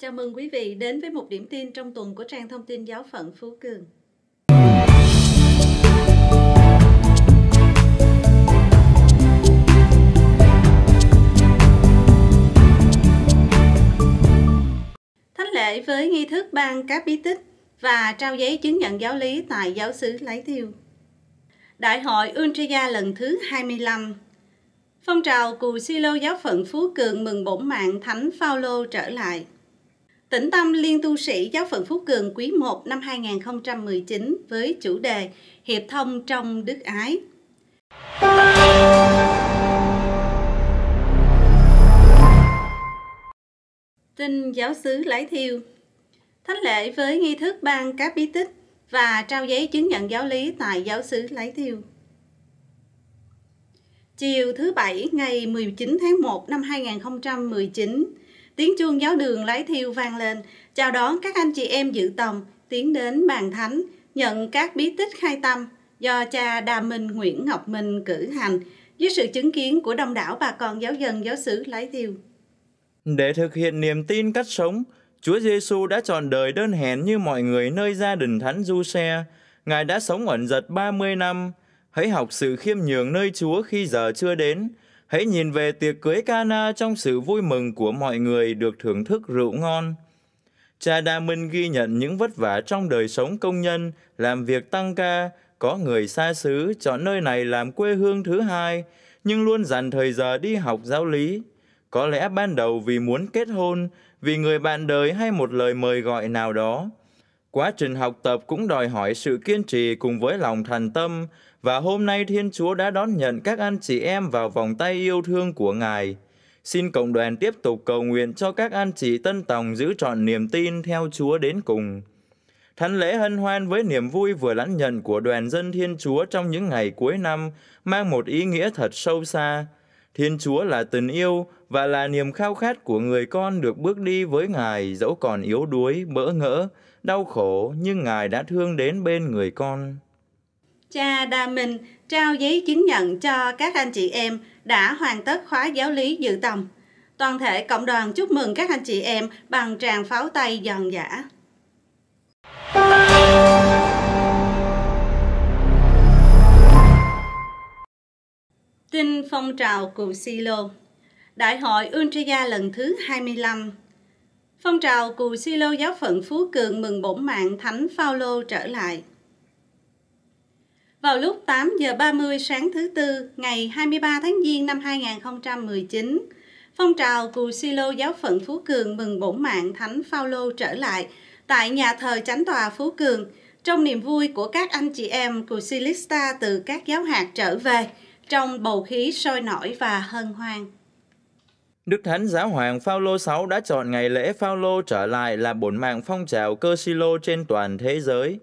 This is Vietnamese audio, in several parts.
Chào mừng quý vị đến với một điểm tin trong tuần của trang thông tin giáo phận Phú Cường. Thánh lễ với nghi thức ban các bí tích và trao giấy chứng nhận giáo lý tại giáo xứ Lái Thiêu. Đại hội Untria lần thứ 25 Phong trào Cù silo Giáo phận Phú Cường mừng bổn mạng Thánh Phaolô trở lại – Tĩnh Tâm Liên Tu Sĩ Giáo phận Phú Cường quý 1 năm 2019 với chủ đề Hiệp thông trong đức ái. Tin giáo xứ Lái Thiêu Thánh lễ với nghi thức ban các bí tích và trao giấy chứng nhận giáo lý tại giáo xứ Lái Thiêu. Chiều thứ Bảy ngày 19 tháng 1 năm 2019, tiếng chuông giáo đường lái thiêu vang lên, chào đón các anh chị em dự tòng, tiến đến bàn thánh, nhận các bí tích khai tâm do cha Đà Minh Nguyễn Ngọc Minh cử hành dưới sự chứng kiến của đông đảo bà con giáo dân giáo xứ lái thiêu. Để thực hiện niềm tin cách sống, Chúa Giêsu đã chọn đời đơn hèn như mọi người nơi gia đình Thánh Du Xe. Ngài đã sống ẩn giật 30 năm, hãy học sự khiêm nhường nơi Chúa khi giờ chưa đến, Hãy nhìn về tiệc cưới Cana trong sự vui mừng của mọi người được thưởng thức rượu ngon. Cha Damin ghi nhận những vất vả trong đời sống công nhân, làm việc tăng ca, có người xa xứ chọn nơi này làm quê hương thứ hai, nhưng luôn dành thời giờ đi học giáo lý. Có lẽ ban đầu vì muốn kết hôn, vì người bạn đời hay một lời mời gọi nào đó, Quá trình học tập cũng đòi hỏi sự kiên trì cùng với lòng thành tâm, và hôm nay Thiên Chúa đã đón nhận các anh chị em vào vòng tay yêu thương của Ngài. Xin cộng đoàn tiếp tục cầu nguyện cho các anh chị tân tòng giữ trọn niềm tin theo Chúa đến cùng. Thánh lễ hân hoan với niềm vui vừa lãnh nhận của đoàn dân Thiên Chúa trong những ngày cuối năm mang một ý nghĩa thật sâu xa. Thiên Chúa là tình yêu và là niềm khao khát của người con được bước đi với Ngài dẫu còn yếu đuối, bỡ ngỡ, đau khổ nhưng Ngài đã thương đến bên người con. Cha Đa Minh trao giấy chứng nhận cho các anh chị em đã hoàn tất khóa giáo lý dự tòng. Toàn thể cộng đoàn chúc mừng các anh chị em bằng tràng pháo tay giòn giả. Tin phong trào cù Silo Đại hội Ultraya lần thứ 25 Phong trào Cù Si Lô Giáo phận Phú Cường mừng bổn mạng Thánh Phaolô trở lại. Vào lúc 8 giờ 30 sáng thứ Tư, ngày 23 tháng Giêng năm 2019, phong trào Cù Si Lô Giáo phận Phú Cường mừng bổn mạng Thánh Phaolô trở lại tại nhà thờ Chánh tòa Phú Cường trong niềm vui của các anh chị em Cù Si Lista từ các giáo hạt trở về trong bầu khí sôi nổi và hân hoan. Đức Thánh Giáo Hoàng Phaolô VI đã chọn ngày lễ Phaolô trở lại là bổn mạng phong trào cơ si lô trên toàn thế giới.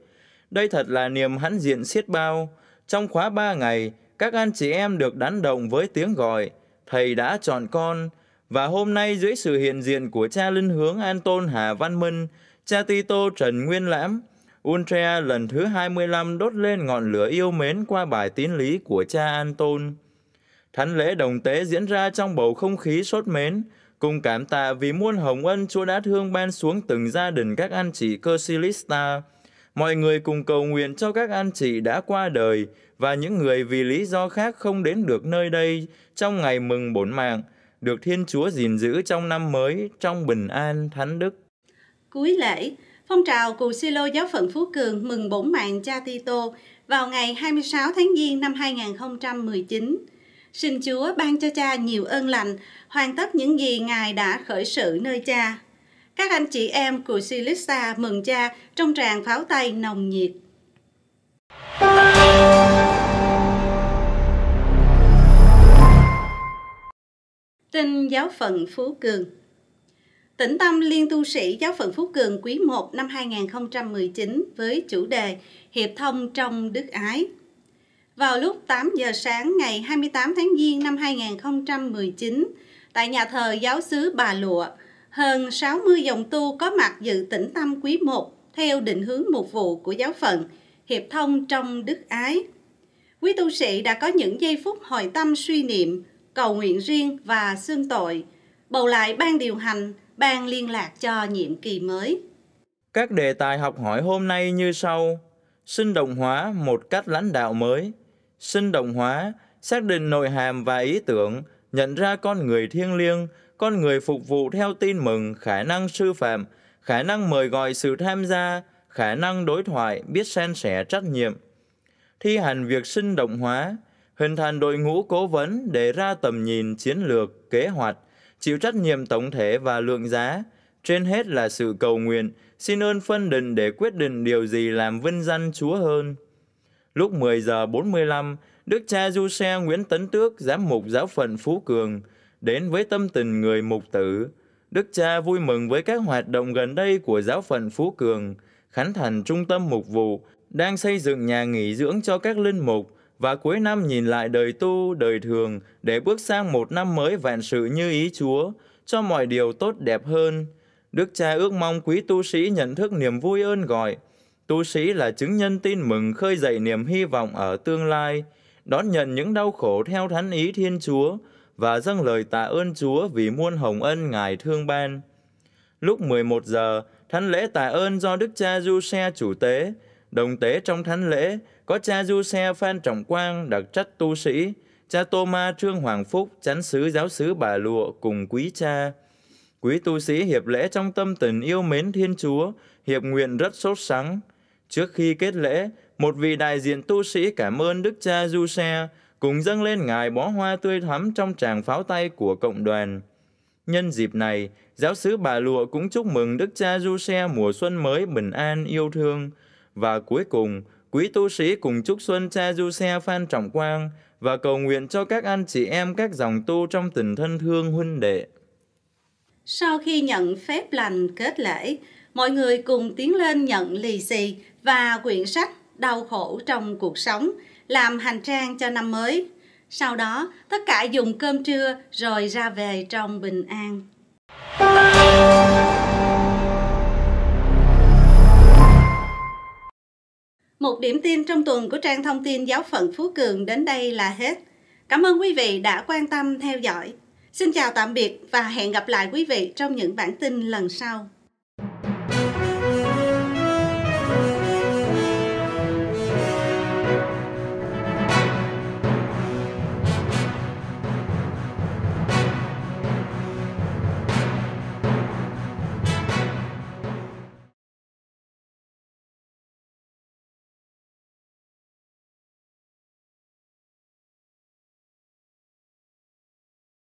Đây thật là niềm hãn diện xiết bao. Trong khóa ba ngày, các anh chị em được đánh đồng với tiếng gọi, Thầy đã chọn con, và hôm nay dưới sự hiện diện của cha linh hướng An Tôn Hà Văn Minh, cha Tito Trần Nguyên Lãm, Ultra lần thứ 25 đốt lên ngọn lửa yêu mến qua bài tín lý của cha An Tôn. Thánh lễ đồng tế diễn ra trong bầu không khí sốt mến, cùng cảm tạ vì muôn hồng ân Chúa đã thương ban xuống từng gia đình các anh chị cơ Silista. Mọi người cùng cầu nguyện cho các anh chị đã qua đời và những người vì lý do khác không đến được nơi đây trong ngày mừng bổn mạng, được Thiên Chúa gìn giữ trong năm mới trong bình an thánh đức. Cuối lễ, phong trào Cù si Lô Giáo phận Phú Cường mừng bổn mạng cha Tito vào ngày 26 tháng Giêng năm 2019 Xin Chúa ban cho cha nhiều ơn lành, hoàn tất những gì Ngài đã khởi sự nơi cha. Các anh chị em của Silissa mừng cha trong tràng pháo tay nồng nhiệt. Tin giáo phận Phú Cường Tĩnh tâm liên tu sĩ giáo phận Phú Cường quý 1 năm 2019 với chủ đề Hiệp thông trong đức ái vào lúc 8 giờ sáng ngày 28 tháng Giêng năm 2019 tại nhà thờ giáo xứ Bà Lụa. Hơn 60 dòng tu có mặt dự tĩnh tâm quý một theo định hướng mục vụ của giáo phận, hiệp thông trong đức ái. Quý tu sĩ đã có những giây phút hồi tâm suy niệm, cầu nguyện riêng và xương tội, bầu lại ban điều hành, ban liên lạc cho nhiệm kỳ mới. Các đề tài học hỏi hôm nay như sau: Sinh đồng hóa một cách lãnh đạo mới, sinh động hóa, xác định nội hàm và ý tưởng, nhận ra con người thiêng liêng, con người phục vụ theo tin mừng, khả năng sư phạm, khả năng mời gọi sự tham gia, khả năng đối thoại, biết san sẻ trách nhiệm. Thi hành việc sinh động hóa, hình thành đội ngũ cố vấn để ra tầm nhìn chiến lược, kế hoạch, chịu trách nhiệm tổng thể và lượng giá, trên hết là sự cầu nguyện, xin ơn phân định để quyết định điều gì làm vinh danh Chúa hơn. Lúc 10 giờ 45, Đức cha Du Xe Nguyễn Tấn Tước, giám mục giáo phận Phú Cường, đến với tâm tình người mục tử. Đức cha vui mừng với các hoạt động gần đây của giáo phận Phú Cường, khánh thành trung tâm mục vụ, đang xây dựng nhà nghỉ dưỡng cho các linh mục và cuối năm nhìn lại đời tu, đời thường để bước sang một năm mới vạn sự như ý Chúa, cho mọi điều tốt đẹp hơn. Đức cha ước mong quý tu sĩ nhận thức niềm vui ơn gọi Tu sĩ là chứng nhân tin mừng khơi dậy niềm hy vọng ở tương lai, đón nhận những đau khổ theo thánh ý Thiên Chúa và dâng lời tạ ơn Chúa vì muôn hồng ân Ngài thương ban. Lúc 11 giờ, thánh lễ tạ ơn do Đức Cha Du Xe chủ tế, đồng tế trong thánh lễ có cha Du Xe Phan Trọng Quang đặc trách tu sĩ, cha Tô Ma Trương Hoàng Phúc, chánh sứ giáo sứ Bà Lụa cùng quý cha. Quý tu sĩ hiệp lễ trong tâm tình yêu mến Thiên Chúa, hiệp nguyện rất sốt sắng, Trước khi kết lễ, một vị đại diện tu sĩ cảm ơn Đức Cha Du Xe cùng dâng lên ngài bó hoa tươi thắm trong tràng pháo tay của cộng đoàn. Nhân dịp này, giáo sứ Bà Lụa cũng chúc mừng Đức Cha Du Xe mùa xuân mới bình an yêu thương. Và cuối cùng, quý tu sĩ cùng chúc xuân Cha Du Xe Phan Trọng Quang và cầu nguyện cho các anh chị em các dòng tu trong tình thân thương huynh đệ. Sau khi nhận phép lành kết lễ, mọi người cùng tiến lên nhận lì xì và quyển sách Đau khổ trong cuộc sống làm hành trang cho năm mới. Sau đó, tất cả dùng cơm trưa rồi ra về trong bình an. Một điểm tin trong tuần của trang thông tin giáo phận Phú Cường đến đây là hết. Cảm ơn quý vị đã quan tâm theo dõi. Xin chào tạm biệt và hẹn gặp lại quý vị trong những bản tin lần sau.